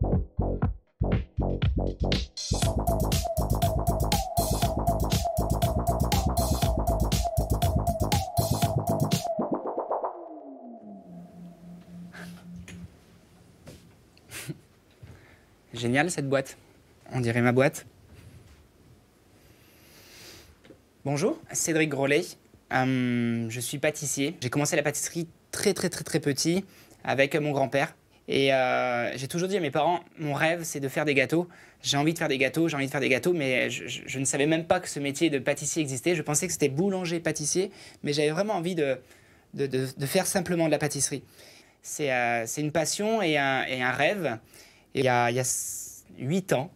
Génial cette boîte. On dirait ma boîte. Bonjour, Cédric Grolet. Euh, je suis pâtissier. J'ai commencé la pâtisserie très très très très petit avec mon grand-père et euh, j'ai toujours dit à mes parents, mon rêve, c'est de faire des gâteaux. J'ai envie de faire des gâteaux, j'ai envie de faire des gâteaux, mais je, ne savais même pas que ce métier de pâtissier existait. Je pensais que c'était boulanger-pâtissier, mais j'avais vraiment envie de, faire simplement de la pâtisserie. C'est euh, une passion et un, rêve. Et il y a, huit ans,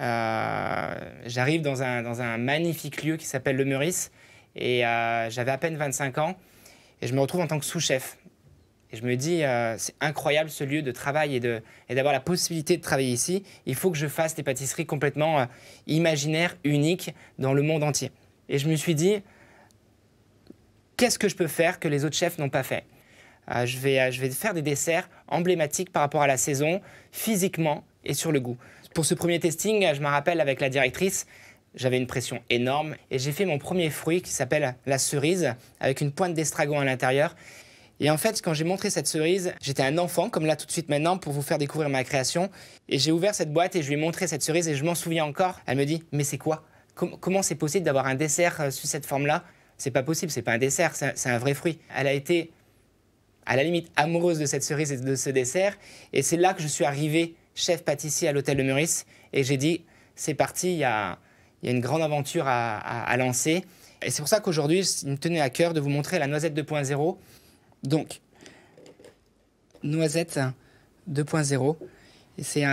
euh, j'arrive dans un, dans un, magnifique lieu qui s'appelle Le Meurice, et j'avais à peine 25 ans, et je me retrouve en tant que sous-chef et je me dis, euh, c'est incroyable ce lieu de travail et, d'avoir la possibilité de travailler ici. Il faut que je fasse des pâtisseries complètement euh, imaginaires, uniques dans le monde entier. Et je me suis dit, qu'est-ce que je peux faire que les autres chefs n'ont pas fait euh, je, vais, je vais faire des desserts emblématiques par rapport à la saison, physiquement et sur le goût. Pour ce premier testing, je me rappelle avec la directrice, j'avais une pression énorme et j'ai fait mon premier fruit qui s'appelle la cerise avec une pointe d'estragon à l'intérieur et en fait, quand j'ai montré cette cerise, j'étais un enfant, comme là tout de suite maintenant, pour vous faire découvrir ma création. Et j'ai ouvert cette boîte et je lui ai montré cette cerise et je m'en souviens encore. Elle me dit Mais c'est quoi Comment c'est possible d'avoir un dessert euh, sous cette forme-là C'est pas possible, c'est pas un dessert, c'est un, vrai fruit. Elle a été, à la limite, amoureuse de cette cerise et de ce dessert. Et c'est là que je suis arrivé, chef pâtissier à l'hôtel de Meurice. Et j'ai dit C'est parti, il y a, une grande aventure à, à lancer. Et c'est pour ça qu'aujourd'hui, il me tenait à cœur de vous montrer la noisette 2.0 donc, Noisette 2.0, c'est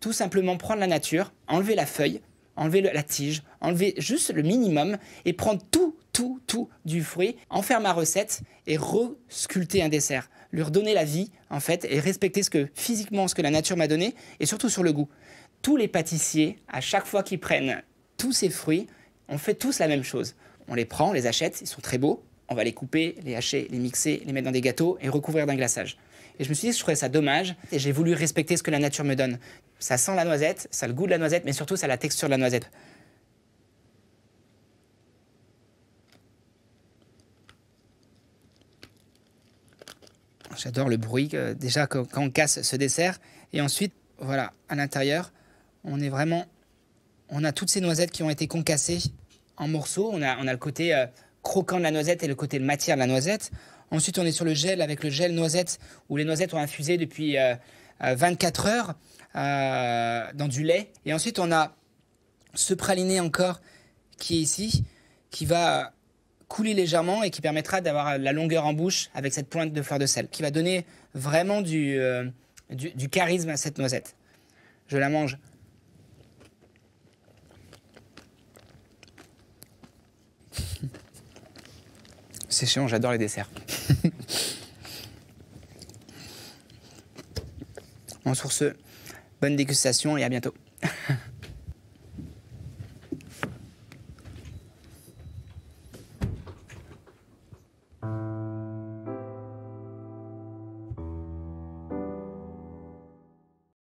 tout simplement prendre la nature, enlever la feuille, enlever la tige, enlever juste le minimum et prendre tout, tout, tout du fruit, en faire ma recette et re-sculpter un dessert. Lui redonner la vie, en fait, et respecter ce que physiquement, ce que la nature m'a donné, et surtout sur le goût. Tous les pâtissiers, à chaque fois qu'ils prennent tous ces fruits, on fait tous la même chose. On les prend, on les achète, ils sont très beaux, on va les couper, les hacher, les mixer, les mettre dans des gâteaux et recouvrir d'un glaçage. Et je me suis dit, je trouvais ça dommage et j'ai voulu respecter ce que la nature me donne. Ça sent la noisette, ça a le goût de la noisette, mais surtout ça a la texture de la noisette. J'adore le bruit, euh, déjà quand on casse ce dessert. Et ensuite, voilà, à l'intérieur, on est vraiment... On a toutes ces noisettes qui ont été concassées en morceaux. On a, on a le côté... Euh, croquant de la noisette et le côté de matière de la noisette. Ensuite, on est sur le gel avec le gel noisette, où les noisettes ont infusé depuis 24 euh, euh, heures euh, dans du lait. Et ensuite, on a ce praliné encore qui est ici, qui va couler légèrement et qui permettra d'avoir la longueur en bouche avec cette pointe de fleur de sel, qui va donner vraiment du, charisme à cette noisette. Je la mange c'est chiant, j'adore les desserts. bon, sur ce, bonne dégustation et à bientôt.